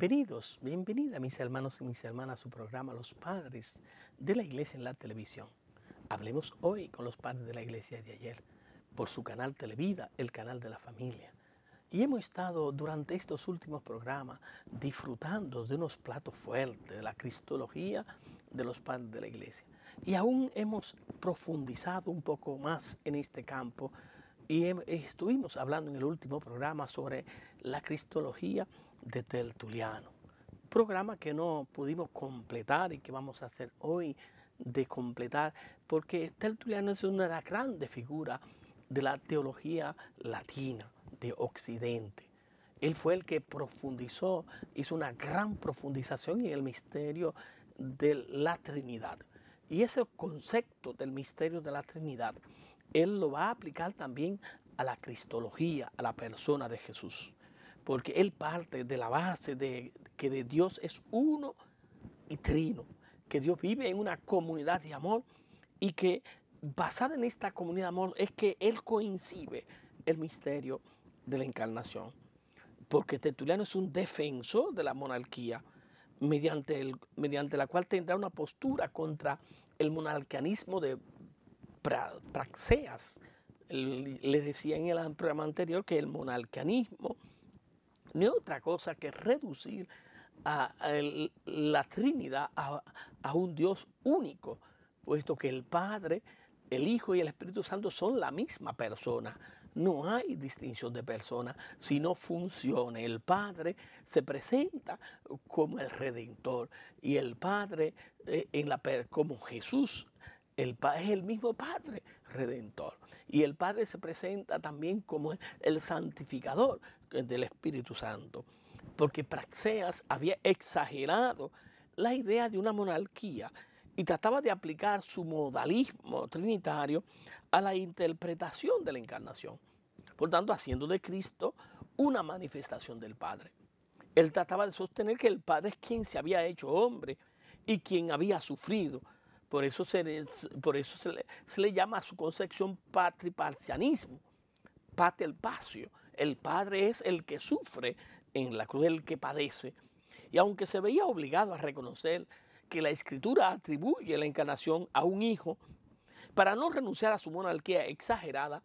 Bienvenidos, bienvenida mis hermanos y mis hermanas a su programa Los Padres de la Iglesia en la Televisión. Hablemos hoy con los padres de la Iglesia de ayer por su canal Televida, el canal de la familia. Y hemos estado durante estos últimos programas disfrutando de unos platos fuertes, de la cristología de los padres de la Iglesia. Y aún hemos profundizado un poco más en este campo y estuvimos hablando en el último programa sobre la cristología de Tertuliano. Programa que no pudimos completar y que vamos a hacer hoy de completar, porque Tertuliano es una de figura de la teología latina de Occidente. Él fue el que profundizó, hizo una gran profundización en el misterio de la Trinidad. Y ese concepto del misterio de la Trinidad, él lo va a aplicar también a la cristología, a la persona de Jesús porque él parte de la base de que de Dios es uno y trino, que Dios vive en una comunidad de amor y que basada en esta comunidad de amor es que él coincide el misterio de la encarnación, porque Tertuliano es un defensor de la monarquía, mediante, mediante la cual tendrá una postura contra el monarquianismo de Praxeas. Le decía en el programa anterior que el monarcanismo ni otra cosa que reducir a, la Trinidad a, un Dios único, puesto que el Padre, el Hijo y el Espíritu Santo son la misma persona. No hay distinción de persona, sino funciona, El Padre se presenta como el Redentor y el Padre eh, en la, como Jesús el, es el mismo Padre Redentor. Y el Padre se presenta también como el santificador del Espíritu Santo, porque Praxeas había exagerado la idea de una monarquía y trataba de aplicar su modalismo trinitario a la interpretación de la encarnación, por tanto haciendo de Cristo una manifestación del Padre. Él trataba de sostener que el Padre es quien se había hecho hombre y quien había sufrido, por eso se le, llama a su concepción patriparcianismo, patelpacio. El padre es el que sufre en la cruz, el que padece. Y aunque se veía obligado a reconocer que la escritura atribuye la encarnación a un hijo, para no renunciar a su monarquía exagerada,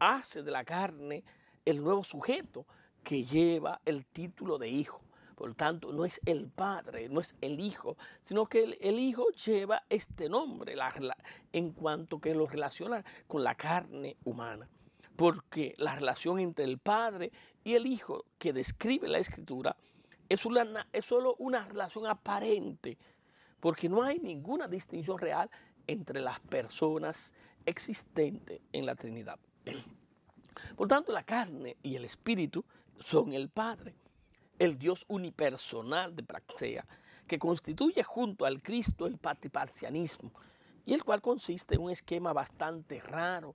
hace de la carne el nuevo sujeto que lleva el título de hijo. Por tanto, no es el Padre, no es el Hijo, sino que el, Hijo lleva este nombre en cuanto que lo relaciona con la carne humana. Porque la relación entre el Padre y el Hijo que describe la Escritura es, es solo una relación aparente, porque no hay ninguna distinción real entre las personas existentes en la Trinidad. Por tanto, la carne y el espíritu son el Padre el Dios unipersonal de Praxea, que constituye junto al Cristo el patiparcianismo, y el cual consiste en un esquema bastante raro,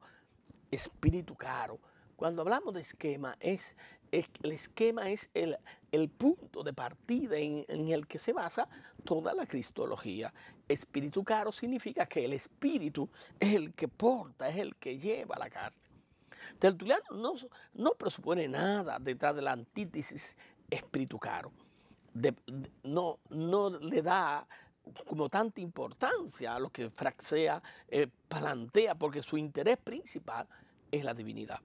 espíritu caro. Cuando hablamos de esquema, es, el esquema es el, el punto de partida en, el que se basa toda la cristología. Espíritu caro significa que el espíritu es el que porta, es el que lleva la carne. Tertuliano no, no presupone nada detrás de la antítesis espíritu caro. no, le da como tanta importancia a lo que Fraxea eh, plantea, porque su interés principal es la divinidad,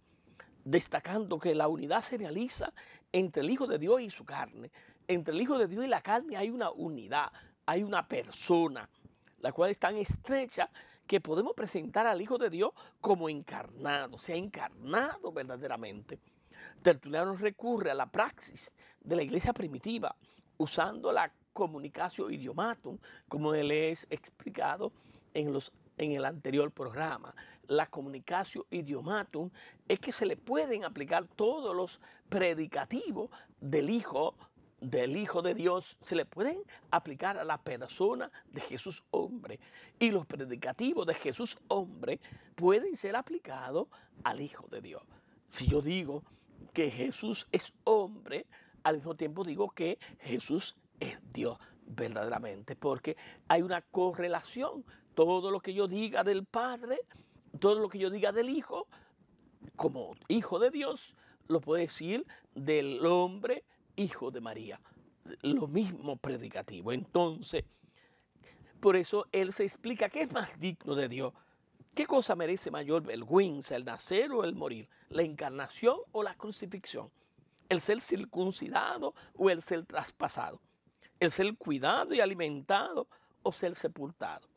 destacando que la unidad se realiza entre el Hijo de Dios y su carne. Entre el Hijo de Dios y la carne hay una unidad, hay una persona, la cual es tan estrecha que podemos presentar al Hijo de Dios como encarnado, se ha encarnado verdaderamente. Tertuliano recurre a la praxis de la iglesia primitiva, usando la comunicación idiomatum, como él es explicado en, los, en el anterior programa. La comunicación idiomatum es que se le pueden aplicar todos los predicativos del Hijo del Hijo de Dios se le pueden aplicar a la persona de Jesús hombre. Y los predicativos de Jesús hombre pueden ser aplicados al Hijo de Dios. Si yo digo, que Jesús es hombre, al mismo tiempo digo que Jesús es Dios verdaderamente, porque hay una correlación. Todo lo que yo diga del Padre, todo lo que yo diga del Hijo, como Hijo de Dios, lo puede decir del hombre, Hijo de María. Lo mismo predicativo. Entonces, por eso Él se explica que es más digno de Dios ¿Qué cosa merece mayor vergüenza, el nacer o el morir? ¿La encarnación o la crucifixión? ¿El ser circuncidado o el ser traspasado? ¿El ser cuidado y alimentado o ser sepultado?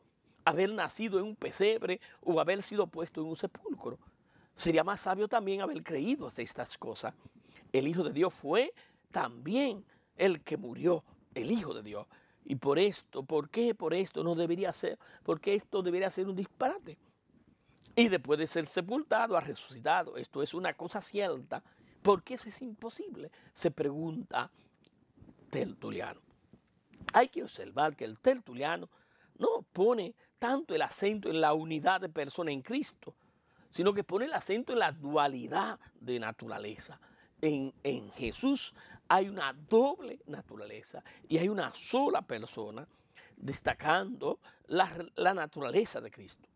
¿Haber nacido en un pesebre o haber sido puesto en un sepulcro? Sería más sabio también haber creído estas cosas. El Hijo de Dios fue también el que murió, el Hijo de Dios. Y por esto, ¿por qué por esto no debería ser? Porque esto debería ser un disparate y después de ser sepultado ha resucitado. Esto es una cosa cierta. ¿Por qué eso es imposible? Se pregunta Tertuliano. Hay que observar que el Tertuliano no pone tanto el acento en la unidad de persona en Cristo, sino que pone el acento en la dualidad de naturaleza. En, Jesús hay una doble naturaleza y hay una sola persona destacando la naturaleza de Cristo.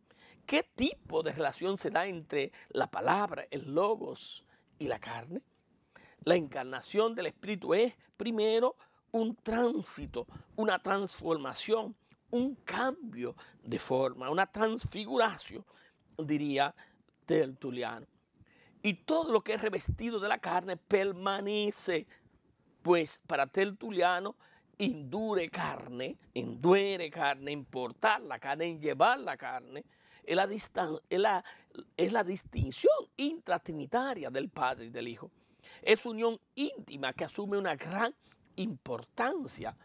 ¿Qué tipo de relación se da entre la palabra, el logos y la carne? La encarnación del Espíritu es, primero, un tránsito, una transformación, un cambio de forma, una transfiguración, diría Tertuliano. Y todo lo que es revestido de la carne permanece, pues para Tertuliano, endure carne, endure carne, importar la carne, llevar la carne, es la, la, distinción intratrinitaria del Padre y del Hijo. Es unión íntima que asume una gran importancia,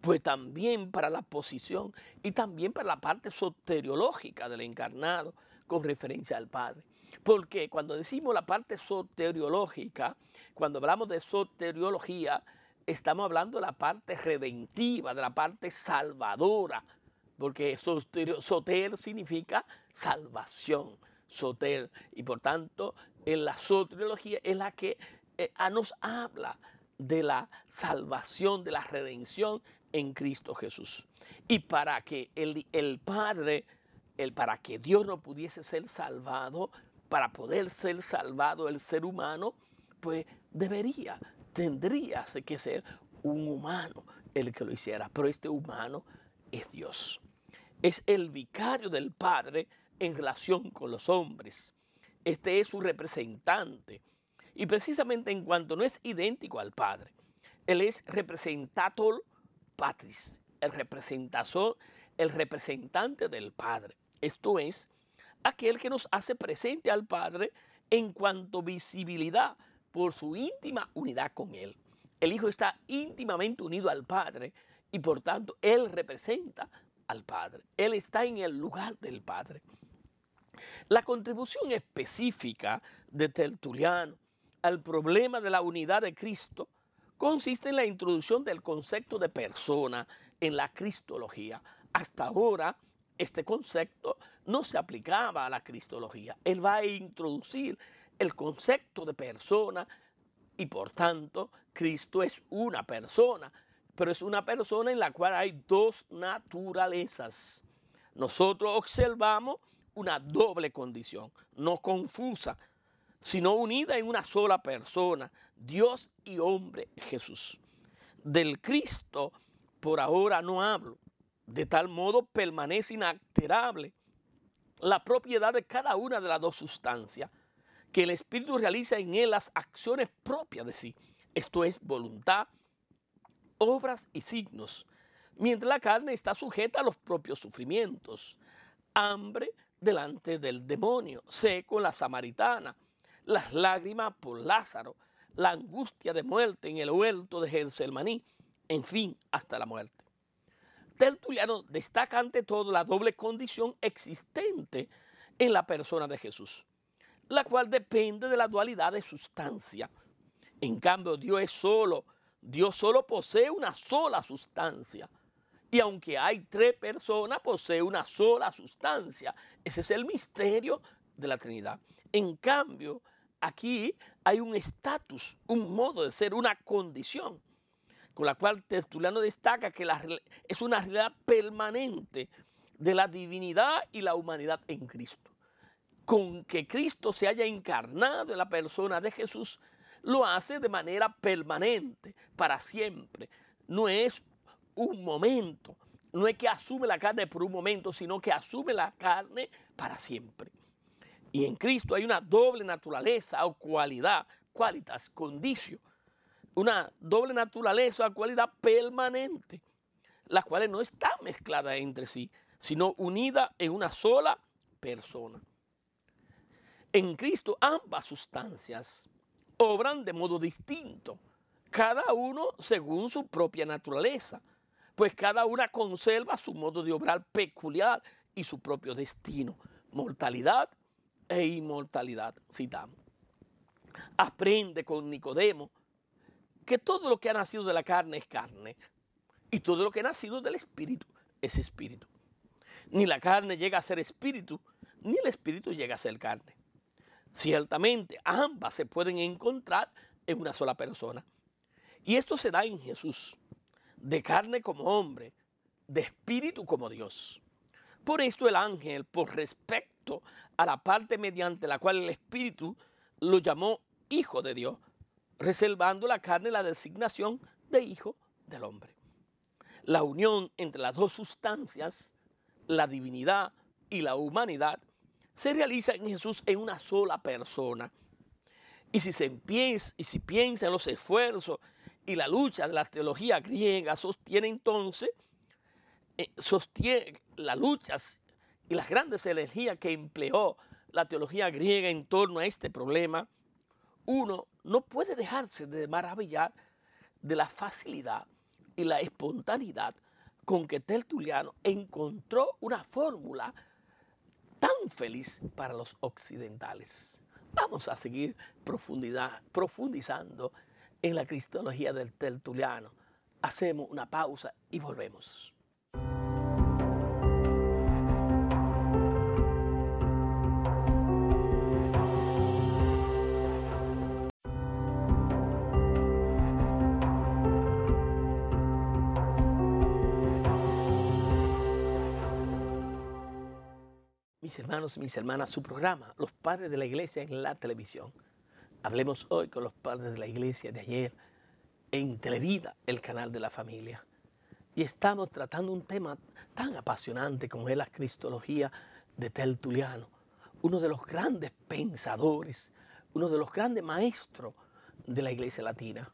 pues también para la posición y también para la parte soteriológica del encarnado con referencia al Padre. Porque cuando decimos la parte soteriológica, cuando hablamos de soteriología, estamos hablando de la parte redentiva, de la parte salvadora porque soter significa salvación, soter. Y por tanto, en la soteriología es la que eh, ah, nos habla de la salvación, de la redención en Cristo Jesús. Y para que el, el Padre, el, para que Dios no pudiese ser salvado, para poder ser salvado el ser humano, pues debería, tendría que ser un humano el que lo hiciera. Pero este humano es Dios es el vicario del Padre en relación con los hombres. Este es su representante. Y precisamente en cuanto no es idéntico al Padre, Él es representator patris, el, representador, el representante del Padre. Esto es, aquel que nos hace presente al Padre en cuanto visibilidad por su íntima unidad con Él. El Hijo está íntimamente unido al Padre y por tanto Él representa al Padre. Él está en el lugar del Padre. La contribución específica de Tertuliano al problema de la unidad de Cristo consiste en la introducción del concepto de persona en la cristología. Hasta ahora, este concepto no se aplicaba a la cristología. Él va a introducir el concepto de persona y por tanto Cristo es una persona pero es una persona en la cual hay dos naturalezas. Nosotros observamos una doble condición, no confusa, sino unida en una sola persona, Dios y hombre Jesús. Del Cristo por ahora no hablo, de tal modo permanece inalterable la propiedad de cada una de las dos sustancias, que el Espíritu realiza en él las acciones propias de sí, esto es voluntad, obras y signos, mientras la carne está sujeta a los propios sufrimientos, hambre delante del demonio, seco la samaritana, las lágrimas por Lázaro, la angustia de muerte en el huerto de Gerselmaní, en fin, hasta la muerte. Tertuliano destaca ante todo la doble condición existente en la persona de Jesús, la cual depende de la dualidad de sustancia. En cambio, Dios es solo Dios solo posee una sola sustancia. Y aunque hay tres personas, posee una sola sustancia. Ese es el misterio de la Trinidad. En cambio, aquí hay un estatus, un modo de ser, una condición, con la cual Tertuliano destaca que es una realidad permanente de la divinidad y la humanidad en Cristo. Con que Cristo se haya encarnado en la persona de Jesús, lo hace de manera permanente, para siempre. No es un momento, no es que asume la carne por un momento, sino que asume la carne para siempre. Y en Cristo hay una doble naturaleza o cualidad, cualitas, condicio, una doble naturaleza o cualidad permanente, las cuales no están mezcladas entre sí, sino unida en una sola persona. En Cristo ambas sustancias obran de modo distinto, cada uno según su propia naturaleza, pues cada una conserva su modo de obrar peculiar y su propio destino, mortalidad e inmortalidad, citamos. Aprende con Nicodemo que todo lo que ha nacido de la carne es carne y todo lo que ha nacido del espíritu es espíritu. Ni la carne llega a ser espíritu, ni el espíritu llega a ser carne. Ciertamente, ambas se pueden encontrar en una sola persona. Y esto se da en Jesús, de carne como hombre, de espíritu como Dios. Por esto el ángel, por respecto a la parte mediante la cual el espíritu lo llamó hijo de Dios, reservando la carne la designación de hijo del hombre. La unión entre las dos sustancias, la divinidad y la humanidad, se realiza en Jesús en una sola persona. Y si, se empieza, y si piensa en los esfuerzos y la lucha de la teología griega, sostiene entonces, eh, sostiene las luchas y las grandes energías que empleó la teología griega en torno a este problema, uno no puede dejarse de maravillar de la facilidad y la espontaneidad con que Tertuliano encontró una fórmula tan feliz para los occidentales. Vamos a seguir profundidad, profundizando en la cristología del tertuliano. Hacemos una pausa y volvemos. mis hermanos y mis hermanas, su programa, Los Padres de la Iglesia en la televisión. Hablemos hoy con los padres de la iglesia de ayer en Televida, el canal de la familia. Y estamos tratando un tema tan apasionante como es la cristología de Tertuliano, uno de los grandes pensadores, uno de los grandes maestros de la iglesia latina,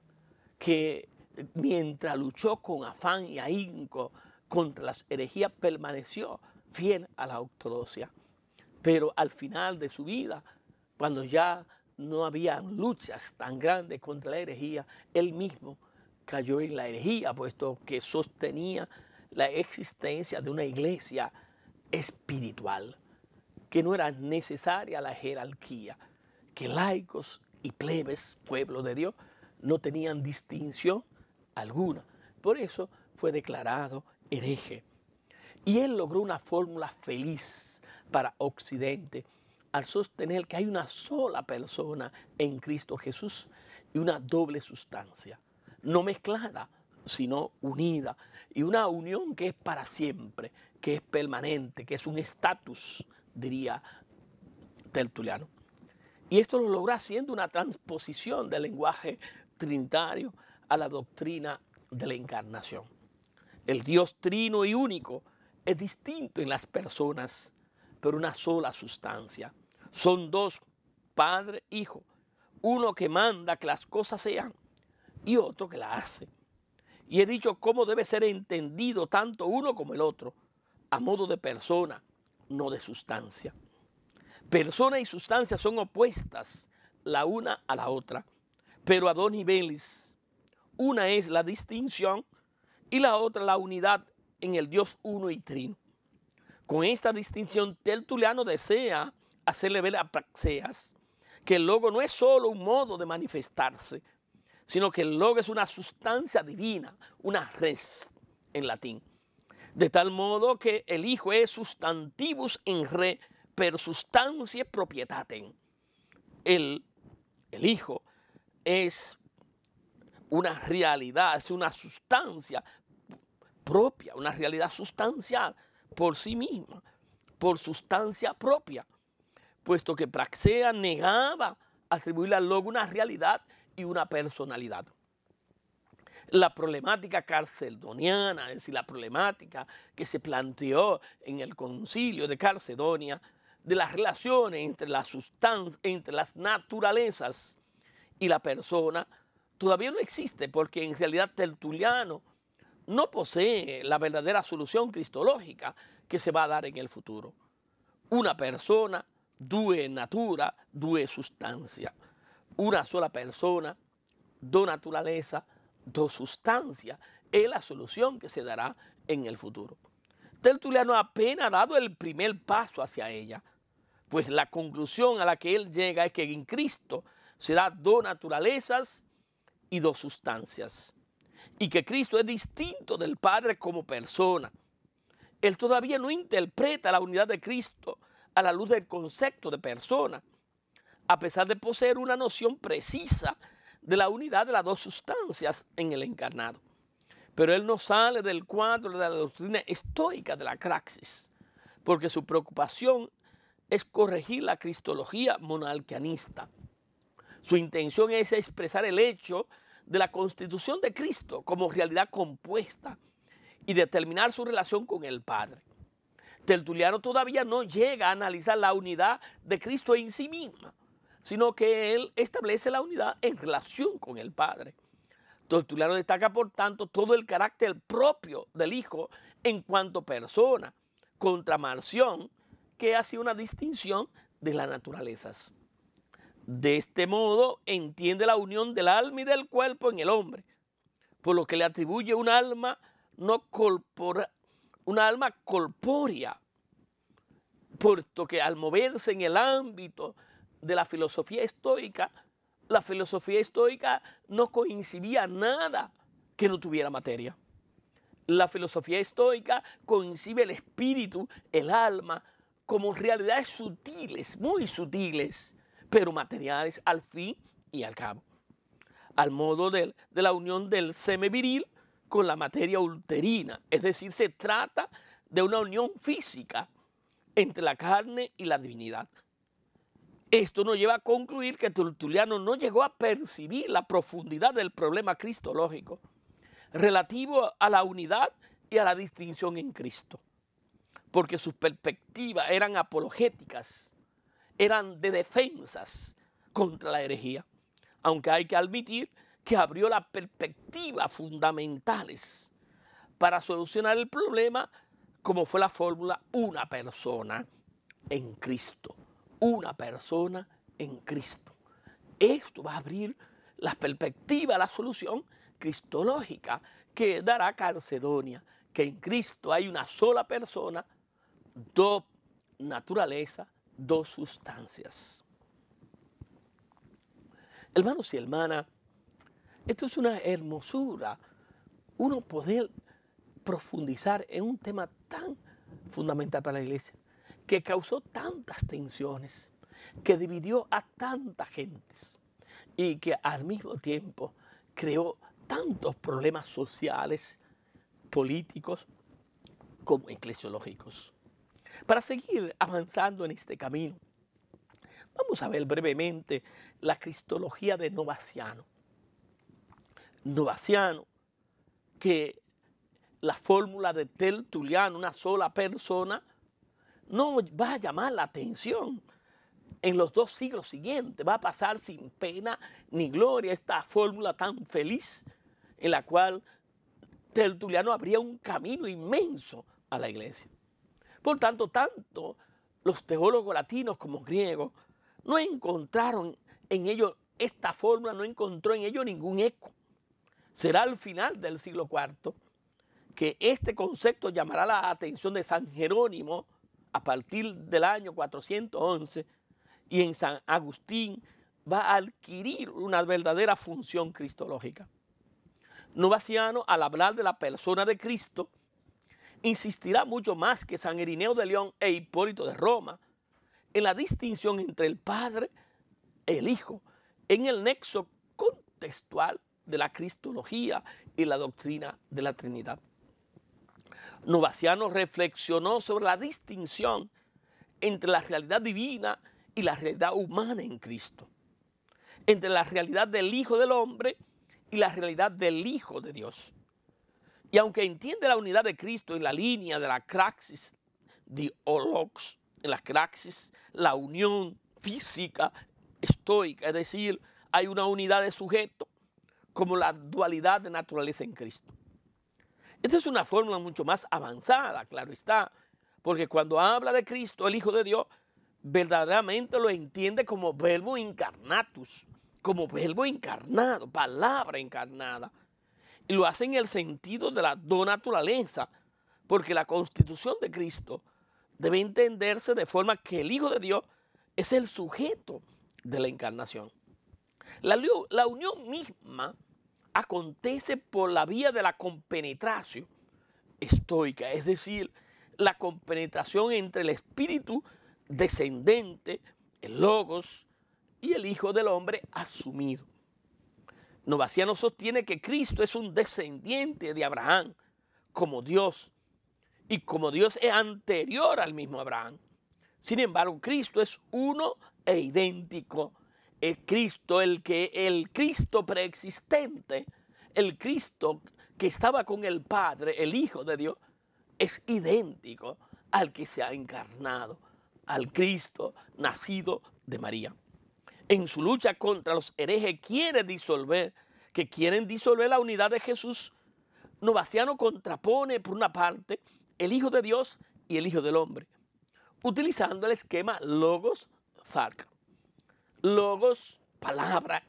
que mientras luchó con afán y ahínco contra las herejías permaneció fiel a la ortodoxia. Pero al final de su vida, cuando ya no había luchas tan grandes contra la herejía, él mismo cayó en la herejía, puesto que sostenía la existencia de una iglesia espiritual, que no era necesaria la jerarquía, que laicos y plebes, pueblo de Dios, no tenían distinción alguna. Por eso fue declarado hereje. Y él logró una fórmula feliz para Occidente al sostener que hay una sola persona en Cristo Jesús y una doble sustancia, no mezclada, sino unida, y una unión que es para siempre, que es permanente, que es un estatus, diría Tertuliano. Y esto lo logra haciendo una transposición del lenguaje trinitario a la doctrina de la encarnación. El Dios trino y único es distinto en las personas pero una sola sustancia. Son dos, Padre, Hijo. Uno que manda que las cosas sean y otro que las hace. Y he dicho cómo debe ser entendido tanto uno como el otro, a modo de persona, no de sustancia. Persona y sustancia son opuestas la una a la otra, pero a dos niveles. Una es la distinción y la otra la unidad en el Dios uno y trino. Con esta distinción, Tertuliano desea hacerle ver a Praxeas que el logo no es solo un modo de manifestarse, sino que el logo es una sustancia divina, una res en latín. De tal modo que el Hijo es sustantivus en re per sustantie propietatem. El, el Hijo es una realidad, es una sustancia propia, una realidad sustancial por sí misma, por sustancia propia, puesto que Praxea negaba atribuirle al logo una realidad y una personalidad. La problemática carcedoniana, es decir, la problemática que se planteó en el concilio de Calcedonia de las relaciones entre la sustancia, entre las naturalezas y la persona, todavía no existe, porque en realidad Tertuliano no posee la verdadera solución cristológica que se va a dar en el futuro. Una persona, due natura, due sustancia. Una sola persona, do naturaleza, do sustancia, es la solución que se dará en el futuro. Tertuliano apenas ha dado el primer paso hacia ella, pues la conclusión a la que él llega es que en Cristo se da dos naturalezas y dos sustancias y que Cristo es distinto del Padre como persona. Él todavía no interpreta la unidad de Cristo a la luz del concepto de persona, a pesar de poseer una noción precisa de la unidad de las dos sustancias en el encarnado. Pero él no sale del cuadro de la doctrina estoica de la craxis, porque su preocupación es corregir la cristología monarquianista. Su intención es expresar el hecho de la constitución de Cristo como realidad compuesta y determinar su relación con el Padre. Tertuliano todavía no llega a analizar la unidad de Cristo en sí misma, sino que él establece la unidad en relación con el Padre. Tertuliano destaca, por tanto, todo el carácter propio del Hijo en cuanto persona, contra Marción, que hace una distinción de las naturalezas. De este modo entiende la unión del alma y del cuerpo en el hombre, por lo que le atribuye un alma no corpora, una alma corpórea, puesto que al moverse en el ámbito de la filosofía estoica, la filosofía estoica no coincidía nada que no tuviera materia. La filosofía estoica coincide el espíritu, el alma, como realidades sutiles, muy sutiles, pero materiales al fin y al cabo, al modo de, la unión del semiviril con la materia ulterina, es decir, se trata de una unión física entre la carne y la divinidad. Esto nos lleva a concluir que Tertuliano no llegó a percibir la profundidad del problema cristológico relativo a la unidad y a la distinción en Cristo, porque sus perspectivas eran apologéticas eran de defensas contra la herejía, aunque hay que admitir que abrió las perspectivas fundamentales para solucionar el problema, como fue la fórmula una persona en Cristo, una persona en Cristo. Esto va a abrir las perspectivas la solución cristológica que dará Calcedonia, que en Cristo hay una sola persona, dos naturalezas, dos sustancias. Hermanos y hermanas, esto es una hermosura, uno poder profundizar en un tema tan fundamental para la iglesia, que causó tantas tensiones, que dividió a tantas gentes y que al mismo tiempo creó tantos problemas sociales, políticos como eclesiológicos. Para seguir avanzando en este camino, vamos a ver brevemente la cristología de Novaciano. Novaciano, que la fórmula de Tertuliano, una sola persona, no va a llamar la atención en los dos siglos siguientes. Va a pasar sin pena ni gloria esta fórmula tan feliz en la cual Tertuliano abría un camino inmenso a la iglesia. Por tanto, tanto los teólogos latinos como griegos no encontraron en ello esta fórmula, no encontró en ello ningún eco. Será al final del siglo IV que este concepto llamará la atención de San Jerónimo a partir del año 411 y en San Agustín va a adquirir una verdadera función cristológica. Novaciano, al hablar de la persona de Cristo, insistirá mucho más que San Irineo de León e Hipólito de Roma en la distinción entre el Padre y el Hijo, en el nexo contextual de la cristología y la doctrina de la Trinidad. Novaciano reflexionó sobre la distinción entre la realidad divina y la realidad humana en Cristo, entre la realidad del Hijo del Hombre y la realidad del Hijo de Dios. Y aunque entiende la unidad de Cristo en la línea de la craxis, de en la craxis, la unión física estoica, es decir, hay una unidad de sujeto como la dualidad de naturaleza en Cristo. Esta es una fórmula mucho más avanzada, claro está, porque cuando habla de Cristo, el Hijo de Dios, verdaderamente lo entiende como verbo incarnatus, como verbo encarnado, palabra encarnada. Y lo hacen en el sentido de la naturaleza porque la constitución de Cristo debe entenderse de forma que el Hijo de Dios es el sujeto de la encarnación. La, la unión misma acontece por la vía de la compenetración estoica, es decir, la compenetración entre el espíritu descendente, el logos, y el Hijo del Hombre asumido. Novaciano sostiene que Cristo es un descendiente de Abraham como Dios y como Dios es anterior al mismo Abraham. Sin embargo, Cristo es uno e idéntico. Es Cristo el que el Cristo preexistente, el Cristo que estaba con el Padre, el Hijo de Dios, es idéntico al que se ha encarnado, al Cristo nacido de María en su lucha contra los herejes quiere disolver, que quieren disolver la unidad de Jesús, Novaciano contrapone por una parte el Hijo de Dios y el Hijo del Hombre, utilizando el esquema logos zarca. Logos, palabra,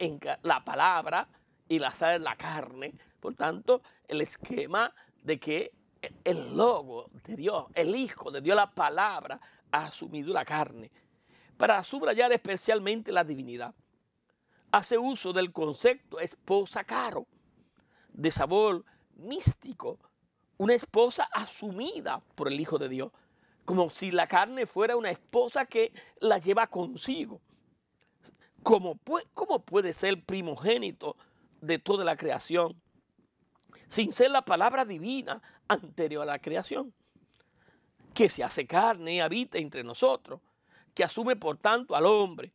la palabra y la la carne. Por tanto, el esquema de que el logo de Dios, el Hijo de Dios, la palabra, ha asumido la carne para subrayar especialmente la divinidad. Hace uso del concepto esposa caro, de sabor místico, una esposa asumida por el Hijo de Dios, como si la carne fuera una esposa que la lleva consigo. ¿Cómo, puede, cómo puede ser primogénito de toda la creación sin ser la palabra divina anterior a la creación? que se hace carne y habita entre nosotros que asume por tanto al hombre,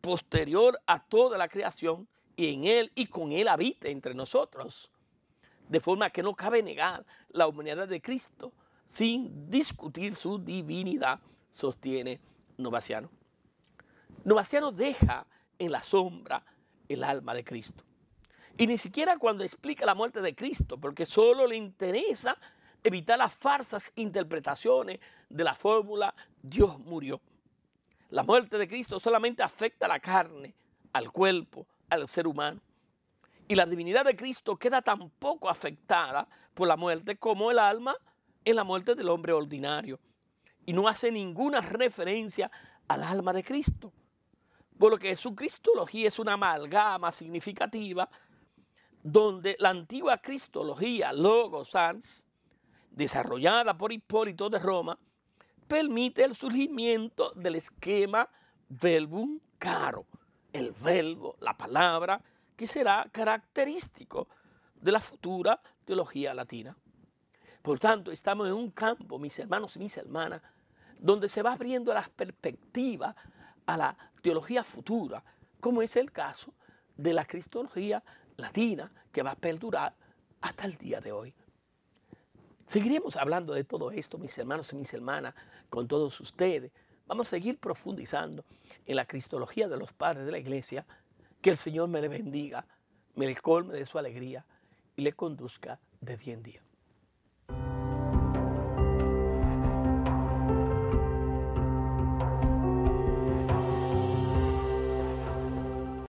posterior a toda la creación, y en él y con él habita entre nosotros. De forma que no cabe negar la humanidad de Cristo sin discutir su divinidad, sostiene Novaciano. Novaciano deja en la sombra el alma de Cristo. Y ni siquiera cuando explica la muerte de Cristo, porque solo le interesa evitar las farsas interpretaciones de la fórmula Dios murió. La muerte de Cristo solamente afecta a la carne, al cuerpo, al ser humano. Y la divinidad de Cristo queda tan poco afectada por la muerte como el alma en la muerte del hombre ordinario. Y no hace ninguna referencia al alma de Cristo. Por lo que su cristología es una amalgama significativa donde la antigua cristología Logosans, desarrollada por Hipólito de Roma, permite el surgimiento del esquema verbum caro, el verbo, la palabra, que será característico de la futura teología latina. Por tanto, estamos en un campo, mis hermanos y mis hermanas, donde se va abriendo las perspectivas a la teología futura, como es el caso de la cristología latina que va a perdurar hasta el día de hoy. Seguiremos hablando de todo esto, mis hermanos y mis hermanas, con todos ustedes. Vamos a seguir profundizando en la cristología de los padres de la iglesia. Que el Señor me le bendiga, me le colme de su alegría y le conduzca de día en día.